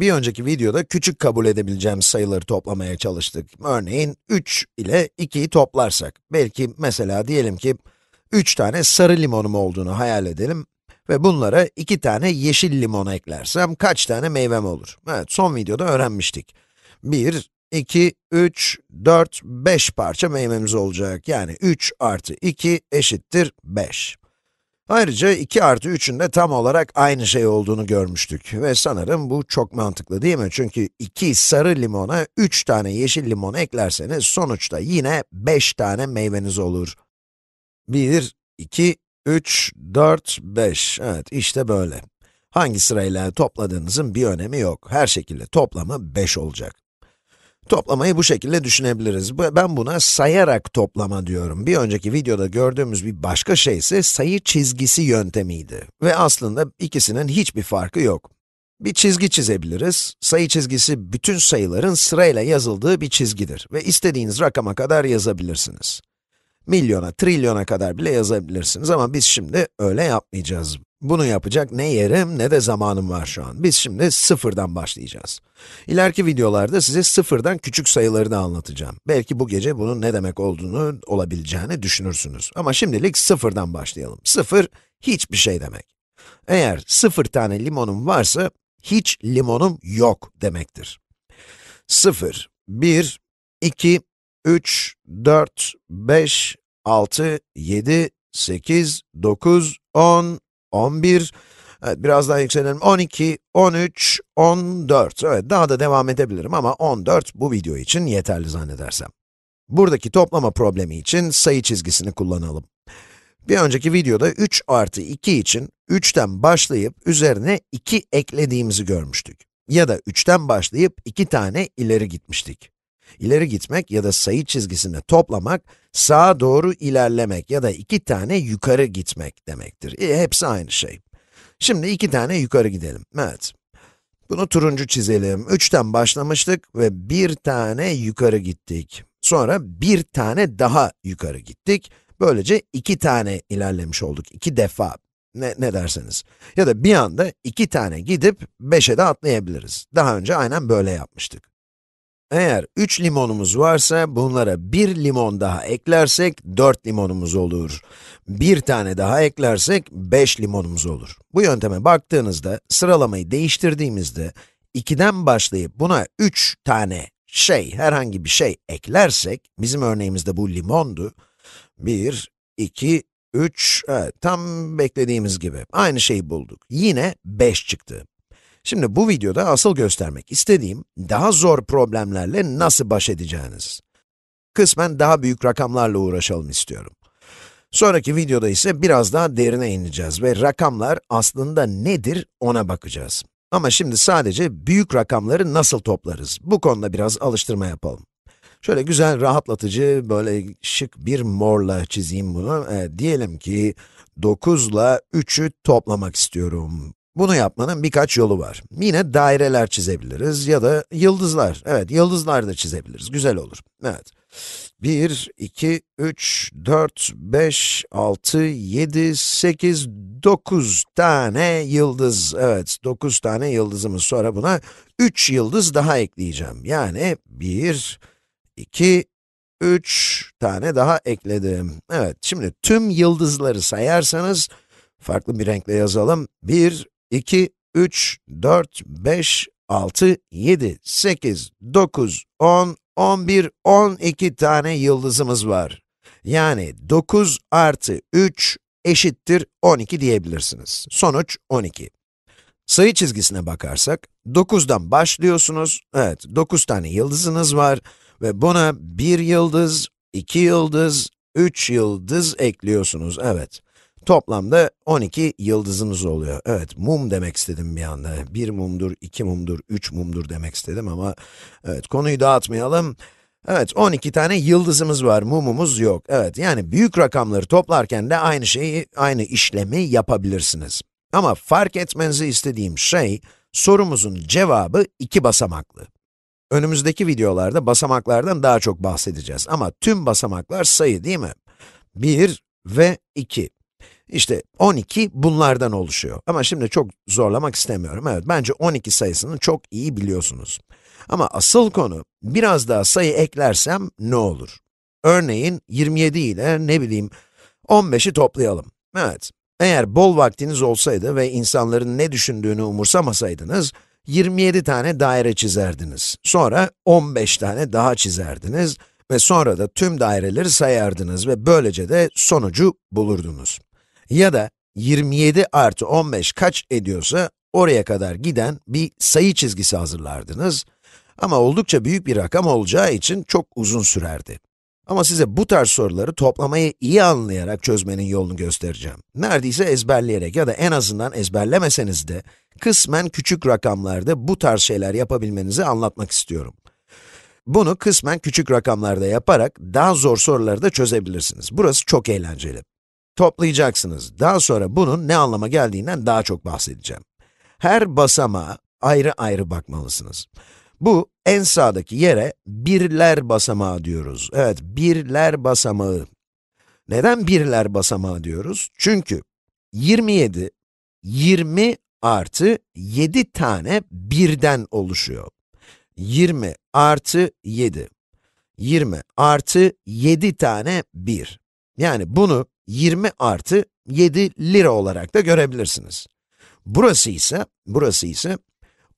Bir önceki videoda küçük kabul edebileceğimiz sayıları toplamaya çalıştık. Örneğin 3 ile 2'yi toplarsak, belki mesela diyelim ki 3 tane sarı limonum olduğunu hayal edelim ve bunlara 2 tane yeşil limon eklersem kaç tane meyvem olur? Evet, son videoda öğrenmiştik. 1, 2, 3, 4, 5 parça meyvemiz olacak. Yani 3 artı 2 eşittir 5. Ayrıca 2 artı 3'ün de tam olarak aynı şey olduğunu görmüştük. Ve sanırım bu çok mantıklı değil mi? Çünkü 2 sarı limona 3 tane yeşil limon eklerseniz sonuçta yine 5 tane meyveniz olur. 1, 2, 3, 4, 5. Evet, işte böyle. Hangi sırayla topladığınızın bir önemi yok. Her şekilde toplamı 5 olacak. Toplamayı bu şekilde düşünebiliriz. Ben buna sayarak toplama diyorum. Bir önceki videoda gördüğümüz bir başka şey ise sayı çizgisi yöntemiydi. Ve aslında ikisinin hiçbir farkı yok. Bir çizgi çizebiliriz. Sayı çizgisi bütün sayıların sırayla yazıldığı bir çizgidir ve istediğiniz rakama kadar yazabilirsiniz. Milyona, trilyona kadar bile yazabilirsiniz ama biz şimdi öyle yapmayacağız. Bunu yapacak ne yerim ne de zamanım var şu an. Biz şimdi sıfırdan başlayacağız. İleriki videolarda size sıfırdan küçük sayıları da anlatacağım. Belki bu gece bunun ne demek olduğunu, olabileceğini düşünürsünüz. Ama şimdilik sıfırdan başlayalım. Sıfır, hiçbir şey demek. Eğer sıfır tane limonum varsa, hiç limonum yok demektir. Sıfır, bir, iki, üç, dört, beş, altı, yedi, sekiz, dokuz, on. 11, evet biraz daha yükselelim, 12, 13, 14. Evet daha da devam edebilirim ama 14 bu video için yeterli zannedersem. Buradaki toplama problemi için sayı çizgisini kullanalım. Bir önceki videoda 3 artı 2 için 3'ten başlayıp üzerine 2 eklediğimizi görmüştük. Ya da 3'ten başlayıp 2 tane ileri gitmiştik. İleri gitmek ya da sayı çizgisinde toplamak, sağa doğru ilerlemek ya da iki tane yukarı gitmek demektir. E, hepsi aynı şey. Şimdi iki tane yukarı gidelim. Evet. Bunu turuncu çizelim. Üçten başlamıştık ve bir tane yukarı gittik. Sonra bir tane daha yukarı gittik. Böylece iki tane ilerlemiş olduk. iki defa. Ne, ne derseniz. Ya da bir anda iki tane gidip beşe de atlayabiliriz. Daha önce aynen böyle yapmıştık. Eğer 3 limonumuz varsa, bunlara 1 limon daha eklersek 4 limonumuz olur. Bir tane daha eklersek 5 limonumuz olur. Bu yönteme baktığınızda, sıralamayı değiştirdiğimizde, 2'den başlayıp buna 3 tane şey, herhangi bir şey eklersek, bizim örneğimizde bu limondu. 1, 2, 3, evet, tam beklediğimiz gibi. Aynı şeyi bulduk. Yine 5 çıktı. Şimdi bu videoda asıl göstermek istediğim, daha zor problemlerle nasıl baş edeceğiniz. Kısmen daha büyük rakamlarla uğraşalım istiyorum. Sonraki videoda ise biraz daha derine ineceğiz ve rakamlar aslında nedir ona bakacağız. Ama şimdi sadece büyük rakamları nasıl toplarız? Bu konuda biraz alıştırma yapalım. Şöyle güzel, rahatlatıcı, böyle şık bir morla çizeyim bunu. E, diyelim ki 9 ile 3'ü toplamak istiyorum. Bunu yapmanın birkaç yolu var. Yine daireler çizebiliriz ya da yıldızlar. Evet, yıldızlar da çizebiliriz. Güzel olur. Evet. 1, 2, 3, 4, 5, 6, 7, 8, 9 tane yıldız. Evet, 9 tane yıldızımız. Sonra buna 3 yıldız daha ekleyeceğim. Yani 1, 2, 3 tane daha ekledim. Evet, şimdi tüm yıldızları sayarsanız, farklı bir renkle yazalım. 1, 2, 3, 4, 5, 6, 7, 8, 9, 10, 11, 12 tane yıldızımız var. Yani 9 artı 3 eşittir 12 diyebilirsiniz. Sonuç 12. Sayı çizgisine bakarsak, 9'dan başlıyorsunuz, evet 9 tane yıldızınız var ve buna 1 yıldız, 2 yıldız, 3 yıldız ekliyorsunuz, evet. Toplamda 12 yıldızımız oluyor. Evet, mum demek istedim bir anda. Bir mumdur, iki mumdur, üç mumdur demek istedim ama evet, konuyu dağıtmayalım. Evet, 12 tane yıldızımız var, mumumuz yok. Evet, yani büyük rakamları toplarken de aynı şeyi, aynı işlemi yapabilirsiniz. Ama fark etmenizi istediğim şey, sorumuzun cevabı iki basamaklı. Önümüzdeki videolarda basamaklardan daha çok bahsedeceğiz ama tüm basamaklar sayı değil mi? 1 ve 2. İşte 12 bunlardan oluşuyor. Ama şimdi çok zorlamak istemiyorum. Evet, bence 12 sayısını çok iyi biliyorsunuz. Ama asıl konu, biraz daha sayı eklersem ne olur? Örneğin 27 ile ne bileyim 15'i toplayalım. Evet, eğer bol vaktiniz olsaydı ve insanların ne düşündüğünü umursamasaydınız, 27 tane daire çizerdiniz. Sonra 15 tane daha çizerdiniz ve sonra da tüm daireleri sayardınız ve böylece de sonucu bulurdunuz ya da 27 artı 15 kaç ediyorsa oraya kadar giden bir sayı çizgisi hazırlardınız. Ama oldukça büyük bir rakam olacağı için çok uzun sürerdi. Ama size bu tarz soruları toplamayı iyi anlayarak çözmenin yolunu göstereceğim. Neredeyse ezberleyerek ya da en azından ezberlemeseniz de kısmen küçük rakamlarda bu tarz şeyler yapabilmenizi anlatmak istiyorum. Bunu kısmen küçük rakamlarda yaparak daha zor soruları da çözebilirsiniz. Burası çok eğlenceli. Toplayacaksınız. Daha sonra bunun ne anlama geldiğinden daha çok bahsedeceğim. Her basamağa ayrı ayrı bakmalısınız. Bu, en sağdaki yere birler basamağı diyoruz. Evet, birler basamağı. Neden birler basamağı diyoruz? Çünkü 27, 20 artı 7 tane birden oluşuyor. 20 artı 7. 20 artı 7 tane 1. Yani bunu 20 artı 7 lira olarak da görebilirsiniz. Burası ise, burası ise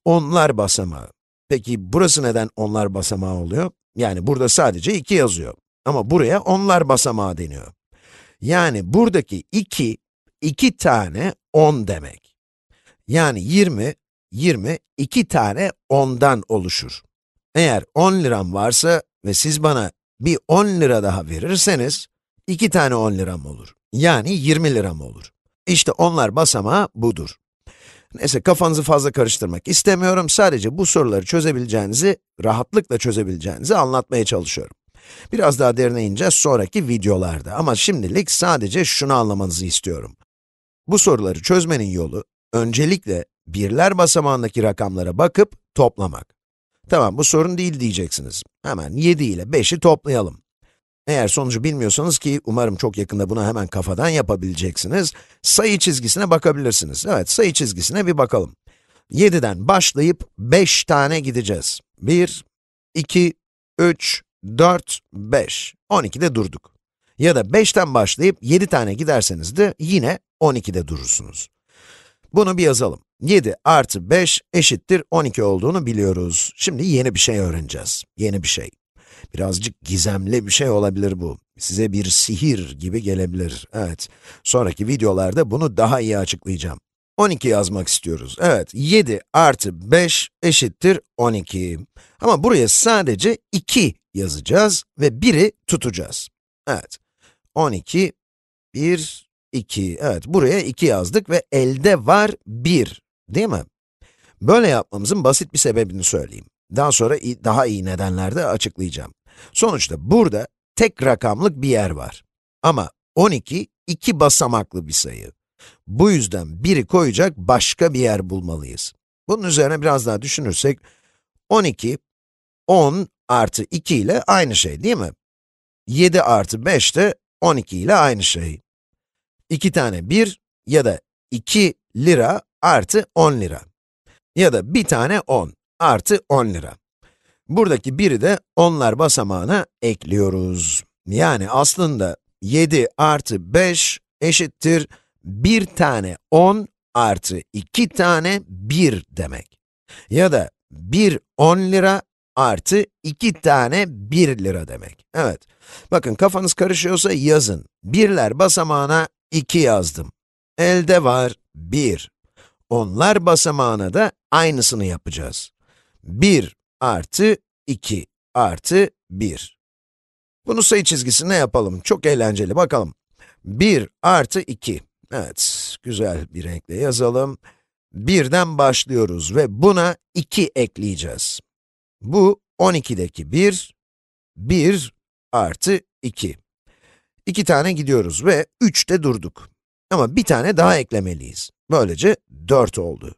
onlar basamağı. Peki burası neden onlar basamağı oluyor? Yani burada sadece 2 yazıyor. Ama buraya onlar basamağı deniyor. Yani buradaki 2, 2 tane 10 demek. Yani 20, 20, 2 tane 10'dan oluşur. Eğer 10 liram varsa ve siz bana bir 10 lira daha verirseniz, 2 tane 10 liram olur. Yani 20 liram olur. İşte onlar basamağı budur. Neyse kafanızı fazla karıştırmak istemiyorum. Sadece bu soruları çözebileceğinizi, rahatlıkla çözebileceğinizi anlatmaya çalışıyorum. Biraz daha derine ineceğiz sonraki videolarda ama şimdilik sadece şunu anlamanızı istiyorum. Bu soruları çözmenin yolu, öncelikle birler basamağındaki rakamlara bakıp toplamak. Tamam bu sorun değil diyeceksiniz. Hemen 7 ile 5'i toplayalım. Eğer sonucu bilmiyorsanız ki umarım çok yakında bunu hemen kafadan yapabileceksiniz, sayı çizgisine bakabilirsiniz. Evet, sayı çizgisine bir bakalım. 7'den başlayıp 5 tane gideceğiz. 1, 2, 3, 4, 5. 12'de durduk. Ya da 5'ten başlayıp 7 tane giderseniz de yine 12'de durursunuz. Bunu bir yazalım. 7 artı 5 eşittir 12 olduğunu biliyoruz. Şimdi yeni bir şey öğreneceğiz. Yeni bir şey. Birazcık gizemli bir şey olabilir bu. Size bir sihir gibi gelebilir. Evet, sonraki videolarda bunu daha iyi açıklayacağım. 12 yazmak istiyoruz. Evet, 7 artı 5 eşittir 12. Ama buraya sadece 2 yazacağız ve 1'i tutacağız. Evet, 12, 1, 2. Evet, buraya 2 yazdık ve elde var 1, değil mi? Böyle yapmamızın basit bir sebebini söyleyeyim. Daha sonra daha iyi nedenlerde açıklayacağım. Sonuçta burada tek rakamlık bir yer var. Ama 12, iki basamaklı bir sayı. Bu yüzden biri koyacak başka bir yer bulmalıyız. Bunun üzerine biraz daha düşünürsek, 12, 10 artı 2 ile aynı şey değil mi? 7 artı 5 de 12 ile aynı şey. 2 tane 1 ya da 2 lira artı 10 lira. Ya da bir tane 10 artı 10 lira. Buradaki 1'i de onlar basamağına ekliyoruz. Yani aslında 7 artı 5 eşittir 1 tane 10 artı 2 tane 1 demek. Ya da 1 10 lira artı 2 tane 1 lira demek. Evet, bakın kafanız karışıyorsa yazın. Birler basamağına 2 yazdım. Elde var 1. Onlar basamağına da aynısını yapacağız. 1 artı 2 artı 1. Bunu sayı çizgisine yapalım. Çok eğlenceli. Bakalım. 1 artı 2. Evet, güzel bir renkle yazalım. 1'den başlıyoruz ve buna 2 ekleyeceğiz. Bu 12'deki 1, 1 artı 2. 2 tane gidiyoruz ve 3'te durduk. Ama bir tane daha eklemeliyiz. Böylece 4 oldu.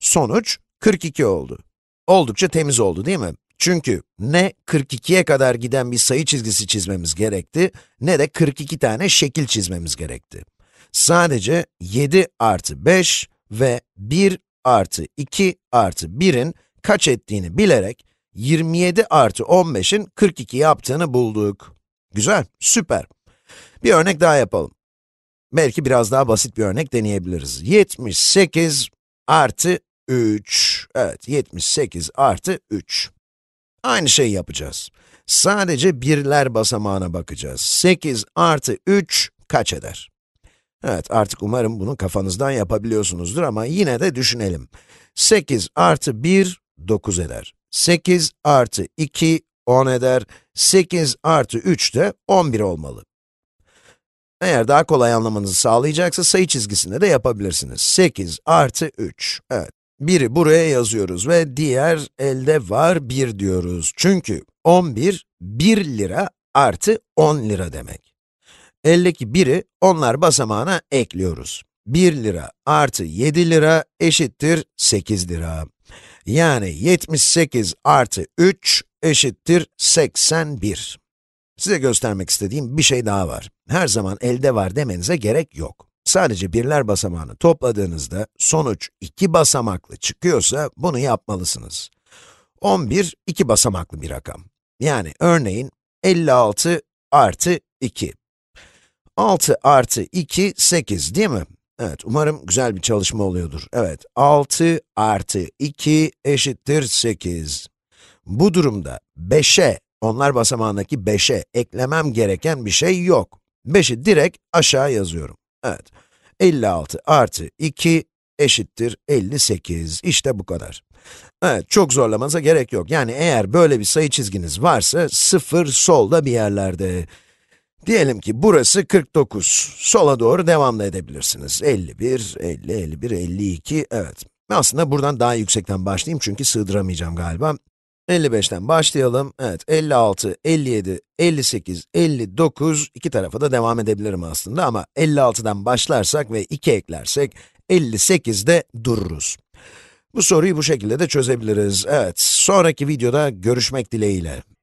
Sonuç 42 oldu. Oldukça temiz oldu değil mi? Çünkü ne 42'ye kadar giden bir sayı çizgisi çizmemiz gerekti, ne de 42 tane şekil çizmemiz gerekti. Sadece 7 artı 5 ve 1 artı 2 artı 1'in kaç ettiğini bilerek 27 artı 15'in 42 yaptığını bulduk. Güzel, süper. Bir örnek daha yapalım. Belki biraz daha basit bir örnek deneyebiliriz. 78 artı 3, evet 78 artı 3. Aynı şeyi yapacağız. Sadece birler basamağına bakacağız. 8 artı 3 kaç eder? Evet, artık umarım bunu kafanızdan yapabiliyorsunuzdur ama yine de düşünelim. 8 artı 1, 9 eder. 8 artı 2, 10 eder. 8 artı 3 de 11 olmalı. Eğer daha kolay anlamanızı sağlayacaksa sayı çizgisinde de yapabilirsiniz. 8 artı 3. Evet, 1'i buraya yazıyoruz ve diğer elde var 1 diyoruz. Çünkü 11, 1 lira artı 10 lira demek. Eldeki 1'i onlar basamağına ekliyoruz. 1 lira artı 7 lira eşittir 8 lira. Yani 78 artı 3 eşittir 81. Size göstermek istediğim bir şey daha var. Her zaman elde var demenize gerek yok. Sadece birler basamağını topladığınızda sonuç 2 basamaklı çıkıyorsa bunu yapmalısınız. 11, 2 basamaklı bir rakam. Yani örneğin 56 artı 2. 6 artı 2, 8 değil mi? Evet, umarım güzel bir çalışma oluyordur. Evet, 6 artı 2 eşittir 8. Bu durumda 5'e, onlar basamağındaki 5'e eklemem gereken bir şey yok. 5'i direkt aşağı yazıyorum. Evet, 56 artı 2 eşittir 58. İşte bu kadar. Evet, çok zorlamanıza gerek yok. Yani eğer böyle bir sayı çizginiz varsa, 0 solda bir yerlerde. Diyelim ki burası 49. Sola doğru devam da edebilirsiniz. 51, 50, 51, 52, evet. Aslında buradan daha yüksekten başlayayım çünkü sığdıramayacağım galiba. 55'ten başlayalım. Evet, 56, 57, 58, 59, iki tarafa da devam edebilirim aslında ama 56'dan başlarsak ve 2 eklersek 58'de dururuz. Bu soruyu bu şekilde de çözebiliriz. Evet, sonraki videoda görüşmek dileğiyle.